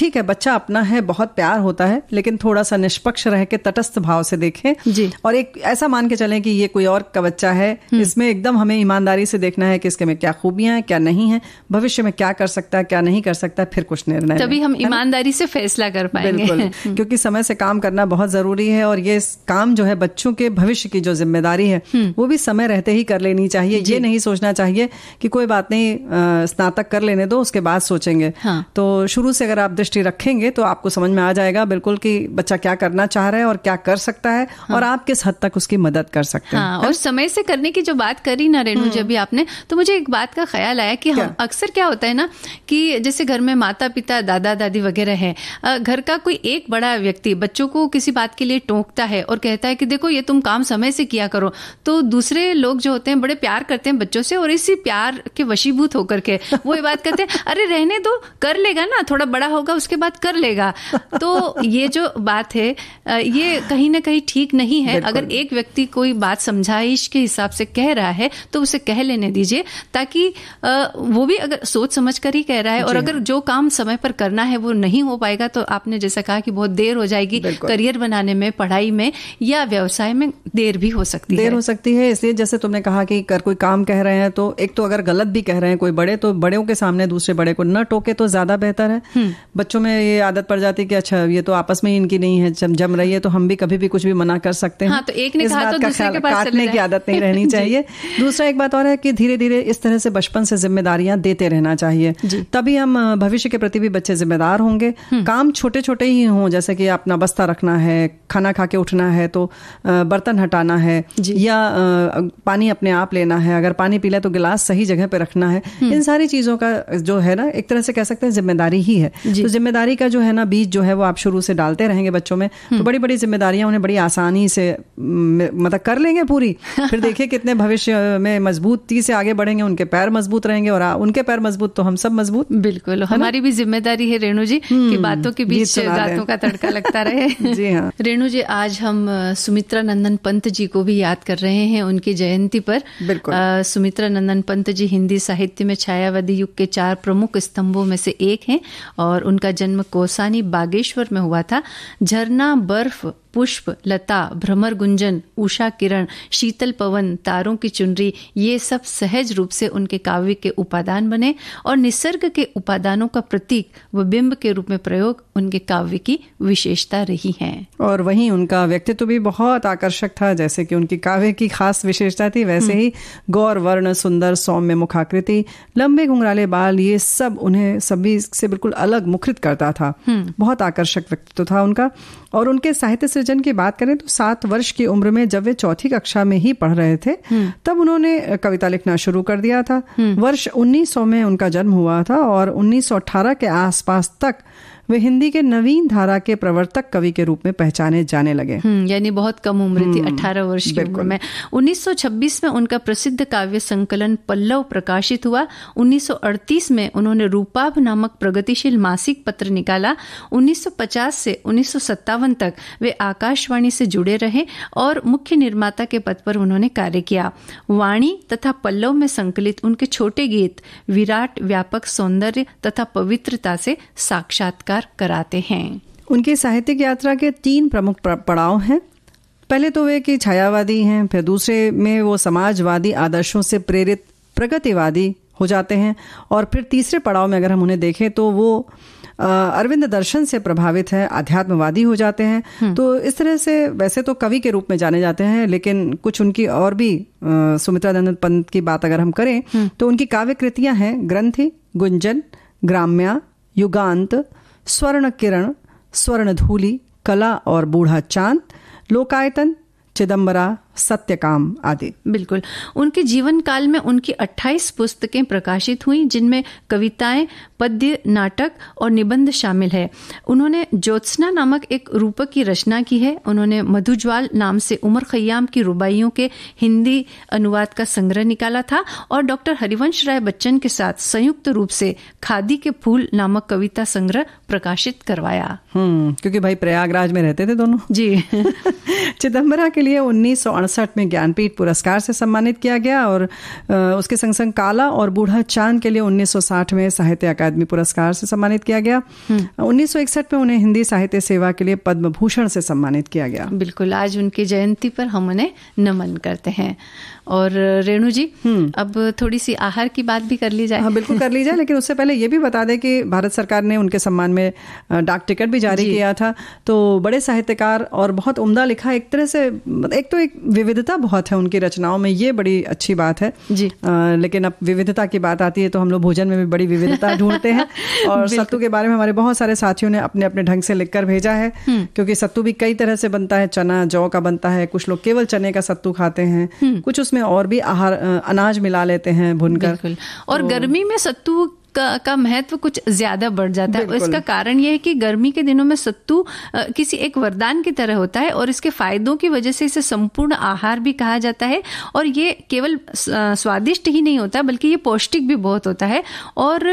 Speaker 2: ठीक है बच्चा अपना है बहुत प्यार होता है लेकिन थोड़ा सा निष्पक्ष रह के तटस्थ भाव से देखें और एक ऐसा मान के चले कि ये कोई और का बच्चा है हम्म। इसमें एकदम हमें ईमानदारी से देखना है कि इसके में क्या खूबियां हैं क्या नहीं है भविष्य में क्या कर सकता है क्या नहीं कर सकता है फिर कुछ निर्णय तभी हम ईमानदारी से फैसला कर पाएंगे बिल्कुल [laughs] क्योंकि समय से काम करना बहुत जरूरी है और ये काम जो है बच्चों के भविष्य की जो जिम्मेदारी है हम्म। वो भी समय रहते ही कर लेनी चाहिए ये नहीं सोचना चाहिए कि कोई बात नहीं स्नातक कर लेने दो उसके बाद सोचेंगे हाँ। तो शुरू से अगर आप दृष्टि रखेंगे तो आपको समझ में आ जाएगा बिल्कुल की बच्चा क्या करना चाह रहा है और क्या कर सकता है हाँ। और आप किस हद तक उसकी मदद कर सकते हैं हाँ, और
Speaker 1: समय से करने की जो बात करी ना रेणु हम्म। जब भी आपने तो मुझे एक बात का ख्याल आया कि हम अक्सर क्या होता है ना कि जैसे घर में माता पिता दादा दादी वगैरह हैं घर का कोई एक बड़ा व्यक्ति बच्चों को किसी बात के लिए टोकता है और कहता है कि देखो ये तुम काम समय से किया करो तो दूसरे लोग जो होते हैं बड़े प्यार करते हैं बच्चों से और इसी प्यार के वशीभूत होकर के वो ये बात करते हैं [laughs] अरे रहने दो कर लेगा ना थोड़ा बड़ा होगा उसके बाद कर लेगा तो ये जो बात है ये कहीं ना कहीं ठीक नहीं है अगर एक व्यक्ति कोई बात समझाइश के हिसाब से कह रहा है तो उसे कह लेने दीजिए ताकि वो भी अगर सोच समझ कर ही कह रहा है और अगर जो काम समय पर करना है वो नहीं हो पाएगा तो आपने जैसा कहा कि बहुत देर हो जाएगी करियर बनाने में पढ़ाई में या व्यवसाय
Speaker 2: में देर भी हो सकती देर है देर हो सकती है इसलिए जैसे तुमने कहा कि अगर कोई काम कह रहे हैं तो एक तो अगर गलत भी कह रहे हैं कोई बड़े तो बड़े के सामने दूसरे बड़े को न टोके तो ज्यादा बेहतर है हम्म। बच्चों में ये आदत पड़ जाती है कि अच्छा ये तो आपस में ही इनकी नहीं है जम रही है तो हम भी कभी भी कुछ भी मना कर सकते हैं हाँ, तो एक ने तो काटने की आदत नहीं रहनी [laughs] चाहिए दूसरा एक बात और है कि धीरे धीरे इस तरह से बचपन से जिम्मेदारियां देते रहना चाहिए तभी हम भविष्य के प्रति भी बच्चे जिम्मेदार होंगे हम्म। काम छोटे छोटे ही हों जैसे कि अपना बस्ता रखना है खाना खा के उठना है तो बर्तन हटाना है या पानी अपने आप लेना है अगर पानी पीला तो गिलास सही जगह पे रखना है हम्म। इन सारी चीज़ों का जो है ना एक तरह से कह सकते हैं जिम्मेदारी ही है तो जिम्मेदारी का जो है ना बीज जो है वो आप शुरू से डालते रहेंगे बच्चों में तो हम्म। बड़ी बड़ी जिम्मेदारियां उन्हें बड़ी आसानी से मतलब कर लेंगे पूरी [laughs] फिर देखिए कितने भविष्य में मजबूती से आगे बढ़ेंगे उनके पैर मजबूत रहेंगे और उनके पैर मजबूत तो हम सब मजबूत बिल्कुल हमारी
Speaker 1: भी जिम्मेदारी है रेणु
Speaker 2: जी की हम्म। बातों के बीच का तड़का
Speaker 1: लगता रहे [laughs] जी हाँ रेणु जी आज हम सुमित्रा नंदन पंत जी को भी याद कर रहे हैं उनकी जयंती पर आ, सुमित्रा नंदन पंत जी हिंदी साहित्य में छायावादी युग के चार प्रमुख स्तंभों में से एक हैं और उनका जन्म कोसानी बागेश्वर में हुआ था झरना बर्फ पुष्प लता भ्रमर गुंजन उषा किरण शीतल पवन तारों की चुनरी ये सब सहज रूप से उनके काव्य के उपादान बने और निसर्ग के उपादानों का प्रतीक व बिंब के रूप में प्रयोग उनके काव्य की विशेषता रही है
Speaker 2: और वहीं उनका व्यक्तित्व भी बहुत आकर्षक था जैसे कि उनकी काव्य की खास विशेषता थी वैसे ही हम्म। गौर वर्ण सुंदर सौम्य मुखाकृति लंबे घुंघराले बाल ये सब उन्हें सभी से बिल्कुल अलग मुखरित करता था हम्म। बहुत आकर्षक व्यक्तित्व था उनका और उनके साहित्य से सृजन की बात करें तो सात वर्ष की उम्र में जब वे चौथी कक्षा में ही पढ़ रहे थे हम्म। तब उन्होंने कविता लिखना शुरू कर दिया था हम्म। वर्ष 1900 में उनका जन्म हुआ था और 1918 के आसपास तक वे हिंदी के नवीन धारा के प्रवर्तक कवि के रूप में पहचाने जाने लगे
Speaker 1: हम्म, यानी बहुत कम उम्र थी हम्म, अठारह वर्ष की उम्र में 1926 में उनका प्रसिद्ध काव्य संकलन पल्लव प्रकाशित हुआ 1938 में उन्होंने रूपाभ नामक प्रगतिशील मासिक पत्र निकाला 1950 से उन्नीस तक वे आकाशवाणी से जुड़े रहे और मुख्य निर्माता के पद पर उन्होंने कार्य किया वाणी तथा पल्लव में संकलित उनके छोटे गीत विराट व्यापक सौंदर्य तथा पवित्रता से साक्षात्कार तैयार कराते हैं
Speaker 2: उनकी साहित्यिक यात्रा के तीन प्रमुख पड़ाव हैं पहले तो वे की छायावादी हैं फिर दूसरे में वो समाजवादी आदर्शों से प्रेरित प्रगतिवादी हो जाते हैं और फिर तीसरे पड़ाव में अगर हम उन्हें देखें तो वो अरविंद दर्शन से प्रभावित है अध्यात्मवादी हो जाते हैं हम्म। तो इस तरह से वैसे तो कवि के रूप में जाने जाते हैं लेकिन कुछ उनकी और भी सुमित्रा सुमित्रानंद पंत की बात अगर हम करें हम्म। तो उनकी काव्य कृतियां हैं ग्रंथि गुंजन ग्राम्या युगांत स्वर्ण किरण स्वर्ण धूली कला और बूढ़ा चांद लोकायतन चिदम्बरा सत्यकाम आदि बिल्कुल उनके जीवन काल में उनकी 28
Speaker 1: पुस्तकें प्रकाशित हुई जिनमें कविताएं पद्य नाटक और निबंध शामिल है उन्होंने ज्योत्सना नामक एक रूपक की रचना की है उन्होंने मधुज्वाल नाम से उमर खयाम की रुबाइयों के हिंदी अनुवाद का संग्रह निकाला था और डॉक्टर हरिवंश राय बच्चन के साथ संयुक्त रूप से खादी के फूल नामक कविता संग्रह प्रकाशित
Speaker 2: करवाया हम्म, क्योंकि भाई प्रयागराज में रहते थे दोनों जी [laughs] चिदम्बरा के लिए उन्नीस सौ अड़सठ में ज्ञानपीठ पुरस्कार से सम्मानित किया गया और उसके संग संग काला और बूढ़ा चांद के लिए 1960 में साहित्य अकादमी पुरस्कार से सम्मानित किया गया हम्म। उन्नीस में उन्हें हिंदी साहित्य सेवा के लिए पद्म भूषण से सम्मानित किया गया बिल्कुल आज उनकी जयंती
Speaker 1: पर हम उन्हें नमन करते हैं और रेणु जी हम्म। अब थोड़ी सी आहार की
Speaker 2: बात भी कर ली जाए हाँ बिल्कुल कर ली जाए लेकिन उससे पहले ये भी बता दें कि भारत सरकार ने उनके सम्मान में डाक टिकट भी जारी किया था तो बड़े साहित्यकार और बहुत उम्दा लिखा एक तरह से एक तो एक विविधता बहुत है उनकी रचनाओं में ये बड़ी अच्छी बात है जी आ, लेकिन अब विविधता की बात आती है तो हम लोग भोजन में भी बड़ी विविधता [laughs] ढूंढते हैं और सत्तू के बारे में हमारे बहुत सारे साथियों ने अपने अपने ढंग से लिखकर भेजा है हम्म। क्योंकि सत्तू भी कई तरह से बनता है चना जौ का बनता है कुछ लोग केवल चने का सत्तू खाते हैं हम्म। कुछ उसमें और भी आहार अनाज मिला लेते हैं भुनकर और तो गर्मी
Speaker 1: में सत्तू का, का महत्व कुछ ज्यादा बढ़ जाता है इसका कारण यह है कि गर्मी के दिनों में सत्तू किसी एक वरदान की तरह होता है और इसके फायदों की वजह से इसे संपूर्ण आहार भी कहा जाता है और ये केवल स्वादिष्ट ही नहीं होता बल्कि ये पौष्टिक भी बहुत होता है और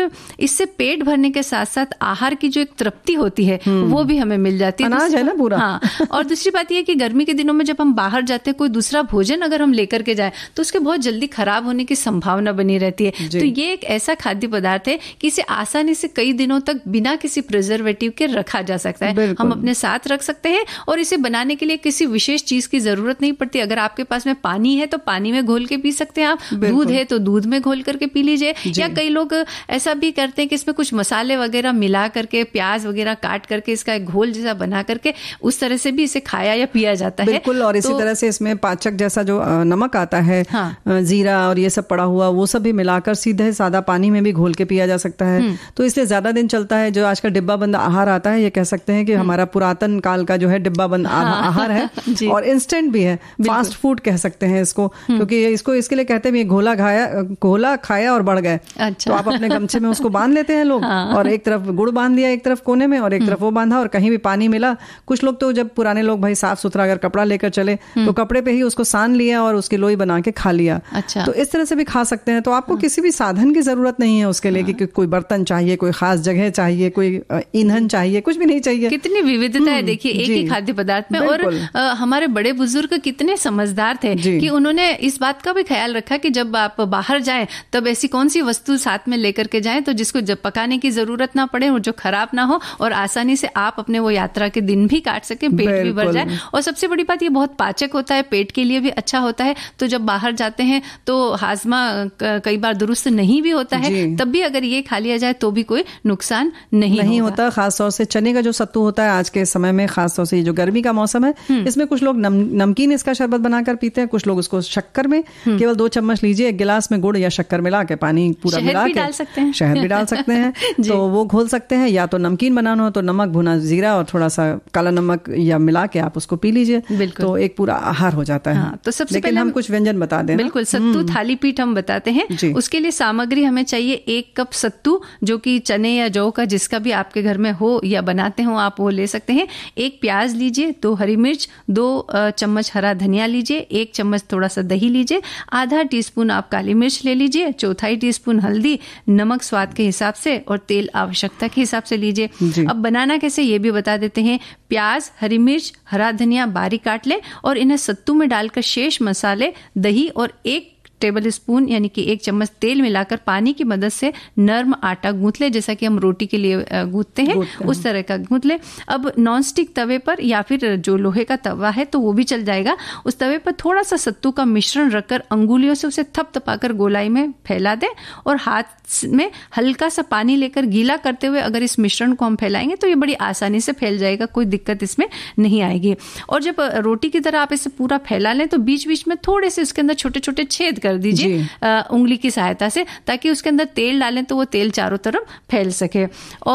Speaker 1: इससे पेट भरने के साथ साथ आहार की जो एक तृप्ति होती है हम्म। वो भी हमें मिल जाती है है ना पूरा हाँ और दूसरी बात यह कि गर्मी के दिनों में जब हम बाहर जाते हैं कोई दूसरा भोजन अगर हम लेकर के जाए तो उसके बहुत जल्दी खराब होने की संभावना बनी रहती है तो ये एक ऐसा खाद्य पदार्थ बात है कि इसे आसानी से कई दिनों तक बिना किसी प्रिजर्वेटिव के रखा जा सकता है हम अपने साथ रख सकते हैं और इसे बनाने के लिए किसी विशेष चीज की जरूरत नहीं पड़ती अगर आपके पास में पानी है तो पानी में घोल के पी सकते हैं आप दूध है तो दूध में घोल करके पी लीजिए या कई लोग ऐसा भी करते हैं कि इसमें कुछ मसाले वगैरह मिला करके प्याज वगैरह काट करके इसका एक घोल जैसा बना करके उस तरह से भी इसे खाया या पिया जाता है बिल्कुल और इसी तो तरह
Speaker 2: से इसमें पाचक जैसा जो नमक आता है हाँ। जीरा और ये सब पड़ा हुआ वो सब भी मिलाकर सीधे सादा पानी में भी घोल के पिया जा सकता है हम्म। तो इसलिए ज्यादा दिन चलता है जो आज का डिब्बा बंद आहार आता है ये कह सकते हैं कि हम्म। हमारा पुरातन काल का जो है डिब्बा बंद हाँ। आहार है [laughs] और इंस्टेंट भी है फास्ट फूड कह सकते हैं इसको हम्म। क्योंकि इसको इसके लिए कहते हैं घोला खाया घोला खाया और बढ़ गए अच्छा। तो आप अपने गमछे में उसको बांध लेते हैं लोग हाँ। और एक तरफ गुड़ बांध दिया एक तरफ कोने में और एक तरफ वो बांधा और कहीं भी पानी मिला कुछ लोग तो जब पुराने लोग भाई साफ सुथरा अगर कपड़ा लेकर चले तो कपड़े पे ही उसको सान लिया और उसकी लोई बना के खा लिया अच्छा। तो इस तरह से भी खा सकते हैं तो आपको हाँ। किसी भी साधन की जरूरत नहीं है उसके लिए कि कोई बर्तन चाहिए कोई खास जगह चाहिए कोई ईंधन चाहिए कुछ भी नहीं चाहिए कितनी
Speaker 1: विविधता है हम्म, देखिए एक ही खाद्य पदार्थ में और
Speaker 2: हमारे बड़े बुजुर्ग कितने
Speaker 1: समझदार थे कि उन्होंने इस बात का भी ख्याल रखा कि जब आप बाहर जाए तब ऐसी कौन सी वस्तु साथ में लेकर के जाए तो जिसको जब पकाने की जरूरत ना पड़े और जो खराब ना हो और आसानी से आप अपने वो यात्रा के दिन भी काट सके पेट भी भर जाए और सबसे बड़ी बात ये बहुत पाचक होता है पेट के लिए भी अच्छा होता है तो जब बाहर जाते हैं तो हाजमा कई बार दुरुस्त नहीं
Speaker 2: भी होता है तब भी अगर अगर ये खा लिया जाए तो भी कोई नुकसान नहीं नहीं होता खासतौर से चने का जो सत्तू होता है आज के समय में खासतौर से जो गर्मी का मौसम है हम्म। इसमें कुछ लोग नमकीन इसका शरबत बनाकर पीते हैं कुछ लोग उसको शक्कर में हम्म। केवल दो चम्मच लीजिए एक गिलास में गुड़ या शक्कर मिला के पानी पूरा मिला के शहद भी डाल सकते हैं [laughs] तो वो घोल सकते हैं या तो नमकीन बनाना हो तो नमक भुना जीरा और थोड़ा सा काला नमक या मिला के आप उसको पी लीजिए तो एक पूरा आहार हो जाता है हाँ, तो
Speaker 1: सबसे पहले हम कुछ व्यंजन बता दें बिल्कुल सत्तू हम्म। थाली पीठ हम बताते हैं उसके लिए सामग्री हमें चाहिए एक कप कप सत्तू जो कि चने या जौ का जिसका भी आपके घर में हो या बनाते हो आप वो ले सकते हैं एक प्याज लीजिए दो हरी मिर्च दो चम्मच हरा धनिया लीजिए एक चम्मच थोड़ा सा दही लीजिए आधा टी आप काली मिर्च ले लीजिए चौथाई टी हल्दी नमक स्वाद के हिसाब से और तेल आवश्यकता के हिसाब से लीजिए अब बनाना कैसे ये भी बता देते हैं प्याज हरी मिर्च हरा धनिया बारीक काट लें और इन्हें सत्तू में डालकर शेष मसाले दही और एक टेबल स्पून यानी कि एक चम्मच तेल मिलाकर पानी की मदद से नर्म आटा गूंथ ले जैसा कि हम रोटी के लिए गूंथते हैं उस तरह का गूंथ ले अब नॉन स्टिक तवे पर या फिर जो लोहे का तवा है तो वो भी चल जाएगा उस तवे पर थोड़ा सा सत्तू का मिश्रण रखकर अंगुलियों से उसे थप थपाकर गोलाई में फैला दें और हाथ में हल्का सा पानी लेकर गीला करते हुए अगर इस मिश्रण को हम फैलाएंगे तो ये बड़ी आसानी से फैल जाएगा कोई दिक्कत इसमें नहीं आएगी और जब रोटी की तरह आप इसे पूरा फैला लें तो बीच बीच में थोड़े से उसके अंदर छोटे छोटे छेद कर दीजिए उंगली की सहायता से ताकि उसके अंदर तेल डालें तो वो तेल चारों तरफ फैल सके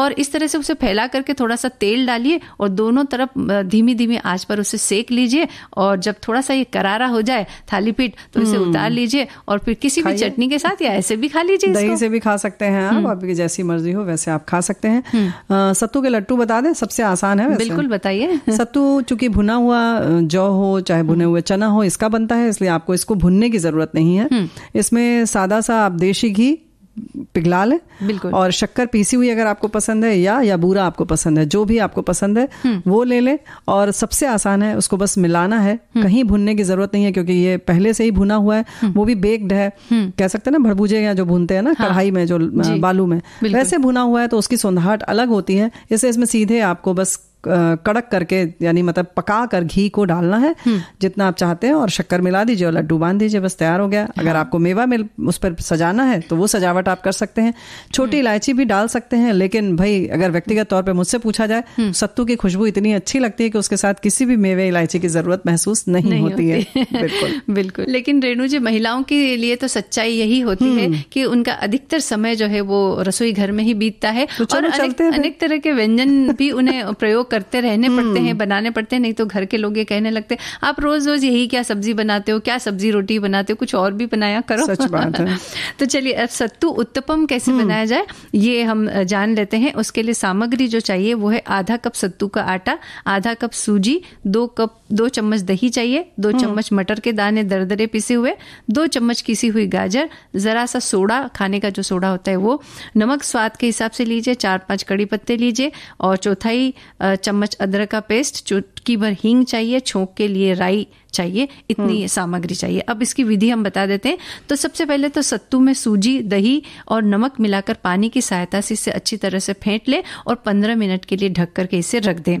Speaker 1: और इस तरह से उसे फैला करके थोड़ा सा तेल डालिए और दोनों तरफ धीमी धीमी आंच पर उसे सेक लीजिए और जब थोड़ा सा ये करारा हो जाए थाली पीठ तो इसे हम्म। उतार लीजिए और फिर किसी भी चटनी के साथ या ऐसे भी खा लीजिए दही से
Speaker 2: भी खा सकते हैं आप हम्म। आपकी जैसी मर्जी हो वैसे आप खा सकते हैं हम्म। सत्तू के लट्टू बता दें सबसे आसान है बिल्कुल बताइए [laughs] सत्तू चूंकि भुना हुआ जौ हो चाहे भुने हुए चना हो इसका बनता है इसलिए आपको इसको भुनने की जरूरत नहीं है है हम्म। इसमें सादा सा आप देशी घी पिघला लें बिल्कुल और शक्कर पीसी हुई अगर आपको पसंद है या या बूरा आपको पसंद है जो भी आपको पसंद है हम्म। वो ले लें और सबसे आसान है उसको बस मिलाना है हम्म। कहीं भुनने की जरूरत नहीं है क्योंकि ये पहले से ही भुना हुआ है वो भी बेक्ड है कह सकते हैं ना भड़बूजे या जो भूनते हैं ना हाँ। कढ़ाई में जो बालू में वैसे भुना हुआ है तो उसकी सौंधाहट अलग होती है इसे इसमें सीधे आपको बस कड़क करके यानी मतलब पका कर घी को डालना है हम्म। जितना आप चाहते हैं और शक्कर मिला दीजिए और लड्डू बांध दीजिए बस तैयार हो गया हाँ। अगर आपको मेवा मिल उस पर सजाना है तो वो सजावट आप कर सकते हैं छोटी हम्म। इलायची भी डाल सकते हैं लेकिन भाई अगर व्यक्तिगत तौर पर मुझसे पूछा जाए हम्म। सत्तू की खुशबू इतनी अच्छी लगती है कि उसके साथ किसी भी मेवे इलायची की जरूरत महसूस नहीं, होती, है [laughs] बिल्कुल बिल्कुल
Speaker 1: लेकिन रेणु जी महिलाओं के लिए तो सच्चाई यही होती है कि उनका अधिकतर समय जो है वो रसोई घर में ही बीतता है तो और अनेक तरह के व्यंजन भी उन्हें प्रयोग करते रहने हम्म। पड़ते हैं बनाने पड़ते हैं नहीं तो घर के लोग ये कहने लगते आप रोज रोज यही क्या सब्जी बनाते हो क्या सब्जी रोटी बनाते हो कुछ और भी बनाया करो सच बात है [laughs] तो चलिए अब सत्तू उत्तपम कैसे हम्म। बनाया जाए ये हम जान लेते हैं उसके लिए सामग्री जो चाहिए वो है आधा कप सत्तू का आटा आधा कप सूजी दो कप दो चम्मच दही चाहिए दो हम्म। चम्मच मटर के दाने दरदरे पिसे हुए दो चम्मच किसी हुई गाजर ज़रा सा सोडा खाने का जो सोडा होता है वो नमक स्वाद के हिसाब से लीजिए चार पांच कड़ी पत्ते लीजिए और चौथाई चम्मच अदरक का पेस्ट चुटकी भर हींग चाहिए छोंक के लिए राई चाहिए इतनी हम्म। सामग्री चाहिए अब इसकी विधि हम बता देते हैं तो सबसे पहले तो सत्तू में सूजी दही और नमक मिलाकर पानी की सहायता से इसे अच्छी तरह से फेंट लें और पंद्रह मिनट के लिए ढक करके इसे रख दें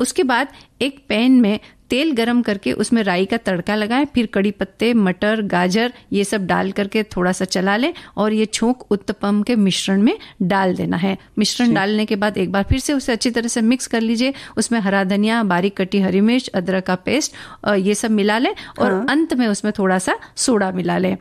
Speaker 1: उसके बाद एक पैन में तेल गरम करके उसमें राई का तड़का लगाएं फिर कड़ी पत्ते मटर गाजर ये सब डाल करके थोड़ा सा चला लें और ये छोंक उत्तपम के मिश्रण में डाल देना है मिश्रण डालने के बाद एक बार फिर से उसे अच्छी तरह से मिक्स कर लीजिए उसमें हरा धनिया बारीक कटी हरी मिर्च अदरक का पेस्ट ये सब मिला लें और हाँ। अंत में उसमें थोड़ा सा सोडा मिला लें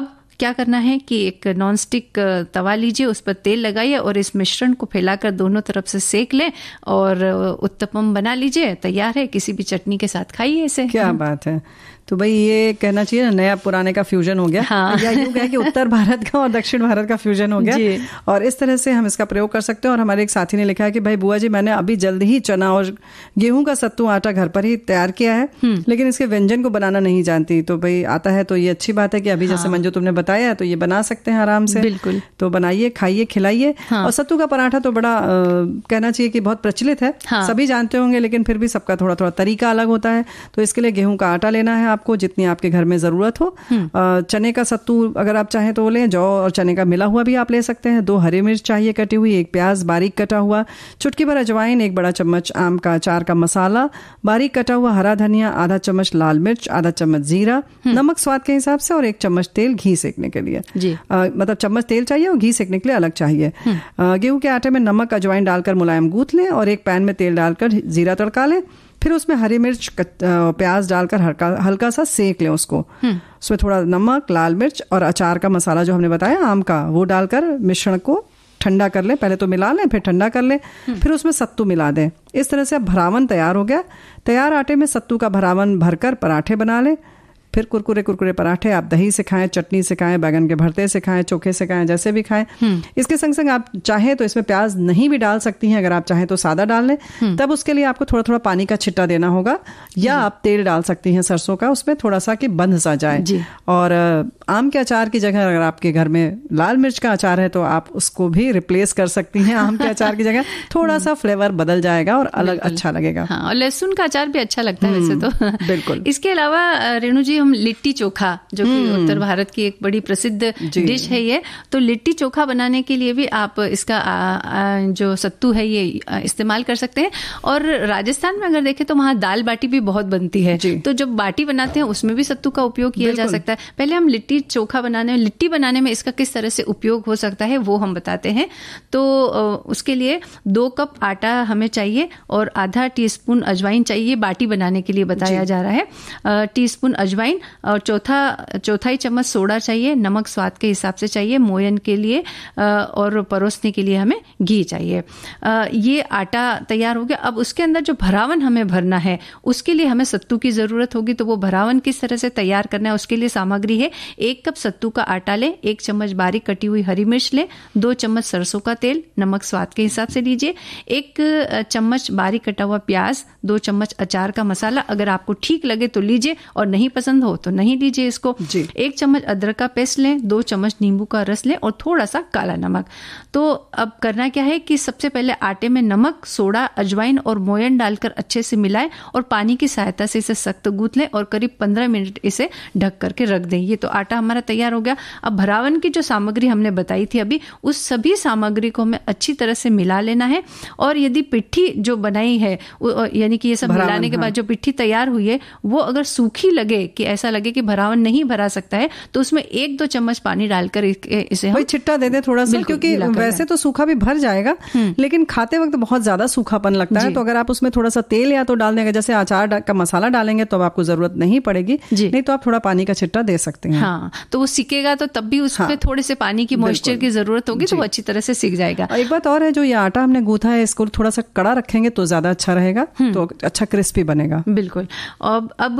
Speaker 1: अब क्या करना है कि एक नॉन स्टिक तवा लीजिए उस पर तेल लगाइए और इस मिश्रण को फैलाकर दोनों तरफ से सेक लें
Speaker 2: और उत्तपम बना लीजिए तैयार है किसी भी चटनी के साथ खाइए इसे क्या हाँ। बात है तो भाई ये कहना चाहिए ना नया पुराने का फ्यूजन हो गया हाँ। या यूं कहें कि उत्तर भारत का और दक्षिण भारत का फ्यूजन हो गया और इस तरह से हम इसका प्रयोग कर सकते हैं और हमारे एक साथी ने लिखा है कि भाई बुआ जी मैंने अभी जल्द ही चना और गेहूं का सत्तू आटा घर पर ही तैयार किया है हम्म। लेकिन इसके व्यंजन को बनाना नहीं जानती तो भाई आता है तो ये अच्छी बात है कि अभी जैसे हाँ। मंजू तुमने बताया तो ये बना सकते हैं आराम से बिल्कुल तो बनाइए खाइए खिलाइए हाँ। और सत्तू का पराठा तो बड़ा कहना चाहिए कि बहुत प्रचलित है हाँ। सभी जानते होंगे लेकिन फिर भी सबका थोड़ा थोड़ा तरीका अलग होता है तो इसके लिए गेहूं का आटा लेना है आपको जितनी आपके घर में ज़रूरत हो हम्म। चने का सत्तू अगर आप चाहें तो लें जौ और चने का मिला हुआ भी आप ले सकते हैं दो हरी मिर्च चाहिए कटी हुई एक प्याज बारीक कटा हुआ चुटकी भर अजवाइन एक बड़ा चम्मच आम का अचार का मसाला बारीक कटा हुआ हरा धनिया आधा चम्मच लाल मिर्च आधा चम्मच जीरा हम्म। नमक स्वाद के हिसाब से और एक चम्मच तेल घी सेकने के लिए मतलब चम्मच तेल चाहिए और घी सेकने के लिए अलग चाहिए हम्म। गेहूं के आटे में नमक अजवाइन डालकर मुलायम गूथ लें और एक पैन में तेल डालकर जीरा तड़का लें फिर उसमें हरी मिर्च प्याज डालकर हल्का हल्का सा सेक लें उसको हम्म। उसमें थोड़ा नमक लाल मिर्च और अचार का मसाला जो हमने बताया आम का वो डालकर मिश्रण को ठंडा कर लें पहले तो मिला लें फिर ठंडा कर लें हम्म। फिर उसमें सत्तू मिला दें इस तरह से अब भरावन तैयार हो गया तैयार आटे में सत्तू का भरावन भरकर पराठे बना लें फिर कुरकुरे कुरकुरे पराठे आप दही से खाएं चटनी से खाएं बैगन के भरते से खाएं चोखे से खाएं जैसे भी खाएं हम्म। इसके संग संग आप चाहे तो इसमें प्याज नहीं भी डाल सकती हैं अगर आप चाहें तो सादा डाल लें हम्म। तब उसके लिए आपको थोड़ा थोड़ा पानी का छिट्टा देना होगा या हम्म। आप तेल डाल सकती हैं सरसों का उसमें थोड़ा सा कि बंध सा जाए और आम के अचार की जगह अगर आपके घर में लाल मिर्च का अचार है तो आप उसको भी रिप्लेस कर सकती हैं आम के अचार की जगह थोड़ा सा फ्लेवर बदल जाएगा और अलग अच्छा लगेगा हाँ और लहसुन का अचार भी अच्छा लगता है वैसे तो बिल्कुल [laughs] इसके अलावा
Speaker 1: रेणु जी हम लिट्टी चोखा जो कि हम्म। उत्तर भारत की एक बड़ी प्रसिद्ध डिश है ये तो लिट्टी चोखा बनाने के लिए भी आप इसका आ, आ, जो सत्तू है ये इस्तेमाल कर सकते हैं और राजस्थान में अगर देखें तो वहाँ दाल बाटी भी बहुत बनती है तो जब बाटी बनाते हैं उसमें भी सत्तू का उपयोग किया जा सकता है पहले हम लिट्टी चोखा बनाने में लिट्टी बनाने में इसका किस तरह से उपयोग हो सकता है वो हम बताते हैं तो उसके लिए दो कप आटा हमें चाहिए और आधा टीस्पून अजवाइन चाहिए बाटी बनाने के लिए बताया जा रहा है टीस्पून अजवाइन अजवाइन और चौथा चौथाई चम्मच सोडा चाहिए नमक स्वाद के हिसाब से चाहिए मोयन के लिए और परोसने के लिए हमें घी चाहिए ये आटा तैयार हो गया अब उसके अंदर जो भरावन हमें भरना है उसके लिए हमें सत्तू की ज़रूरत होगी तो वो भरावन किस तरह से तैयार करना है उसके लिए सामग्री है एक कप सत्तू का आटा लें एक चम्मच बारीक कटी हुई हरी मिर्च लें दो चम्मच सरसों का तेल नमक स्वाद के हिसाब से लीजिए एक चम्मच बारीक कटा हुआ प्याज दो चम्मच अचार का मसाला अगर आपको ठीक लगे तो लीजिए और नहीं पसंद हो तो नहीं लीजिए इसको एक चम्मच अदरक का पेस्ट लें दो चम्मच नींबू का रस लें और थोड़ा सा काला नमक तो अब करना क्या है कि सबसे पहले आटे में नमक सोडा अजवाइन और मोयन डालकर अच्छे से मिलाएं और पानी की सहायता से इसे सख्त गूंथ लें और करीब पंद्रह मिनट इसे ढक करके रख दें ये तो आटा हमारा तैयार हो गया अब भरावन की जो सामग्री हमने बताई थी अभी उस सभी सामग्री को हमें अच्छी तरह से मिला लेना है और यदि पिट्ठी जो बनाई है यानी कि ये सब मिलाने के हाँ। बाद जो पिट्ठी तैयार हुई है वो अगर सूखी लगे कि ऐसा लगे कि भरावन नहीं भरा सकता है तो उसमें एक दो चम्मच पानी डालकर इसे हम
Speaker 2: छिट्टा दे दे थोड़ा सा क्योंकि वैसे तो सूखा भी भर जाएगा हम्म। लेकिन खाते वक्त बहुत ज्यादा सूखापन लगता है तो अगर आप उसमें थोड़ा सा तेल या तो डाल देंगे जैसे अचार का मसाला डालेंगे तो आपको जरूरत नहीं पड़ेगी नहीं तो आप थोड़ा पानी का छिट्टा दे सकते हैं हाँ
Speaker 1: तो वो सीखेगा तो तब भी उसमें हाँ। थोड़े से पानी की मॉइस्चर की जरूरत होगी तो वो अच्छी तरह से सीख जाएगा
Speaker 2: एक बात और है जो ये आटा हमने गूथा है इसको थोड़ा सा कड़ा रखेंगे तो ज्यादा अच्छा रहेगा हम्म। तो अच्छा क्रिस्पी बनेगा बिल्कुल और अब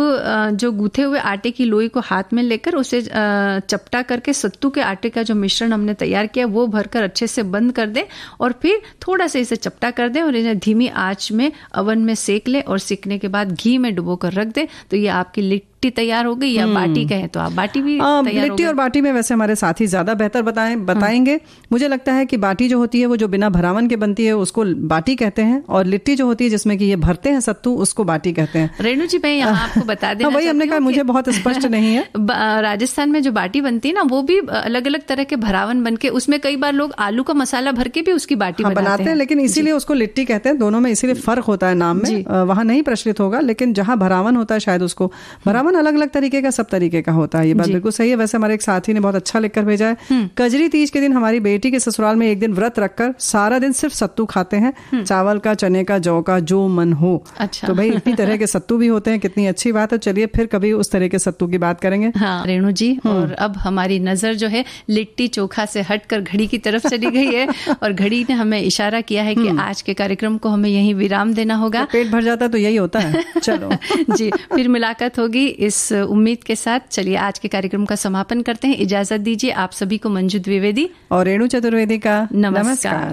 Speaker 2: जो
Speaker 1: गूथे हुए हुए आटे की लोई को हाथ में लेकर उसे चपटा करके सत्तू के आटे का जो मिश्रण हमने तैयार किया वो भरकर अच्छे से बंद कर दें और फिर थोड़ा सा इसे चपटा कर दें और इन्हें धीमी आँच में अवन में सेक लें और सेकने के बाद घी में डुबो कर रख दें तो ये आपकी लिट्टी लिट्टी तैयार हो गई या हम्म। बाटी कहें तो आप बाटी भी आ, हाँ, लिट्टी और
Speaker 2: बाटी में वैसे हमारे साथी ज्यादा बेहतर बताएं हाँ। बताएंगे मुझे लगता है कि बाटी जो होती है वो जो बिना भरावन के बनती है उसको बाटी कहते हैं और लिट्टी जो होती है जिसमें कि ये भरते हैं सत्तू उसको बाटी कहते हैं
Speaker 1: रेणु जी मैं आपको बता हाँ, दें वही हमने कहा मुझे बहुत स्पष्ट नहीं है [laughs] राजस्थान में जो बाटी बनती है ना वो भी अलग अलग तरह के भरावन बन के उसमें कई बार लोग आलू का मसाला भर के भी उसकी बाटी बनाते हैं लेकिन
Speaker 2: इसीलिए उसको लिट्टी कहते हैं दोनों में इसीलिए फर्क होता है नाम में वहां नहीं प्रचलित होगा लेकिन जहाँ भरावन होता है शायद उसको हम्म। भरावन इक्यावन अलग अलग तरीके का सब तरीके का होता है ये बात बिल्कुल सही है वैसे हमारे एक साथी ने बहुत अच्छा लिखकर भेजा है हम्म। कजरी तीज के दिन हमारी बेटी के ससुराल में एक दिन व्रत रखकर सारा दिन सिर्फ सत्तू खाते हैं हम्म। चावल का चने का जौ का जो मन हो अच्छा तो भाई इतनी [laughs] तरह के सत्तू भी होते हैं कितनी अच्छी बात है चलिए फिर कभी उस तरह के सत्तू की बात करेंगे हाँ, रेणु जी हम्म। और अब हमारी नजर जो है लिट्टी चोखा से
Speaker 1: हटकर घड़ी की तरफ चली गई है [laughs] और घड़ी ने हमें इशारा किया है कि आज के कार्यक्रम को हमें यही विराम देना होगा पेट भर जाता तो यही होता है [laughs] चलो जी फिर मुलाकात होगी इस उम्मीद के साथ चलिए आज के कार्यक्रम का समापन करते हैं इजाजत दीजिए आप सभी को मंजू द्विवेदी
Speaker 2: और रेणु चतुर्वेदी का नमस्कार,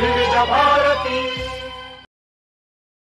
Speaker 2: नमस्कार।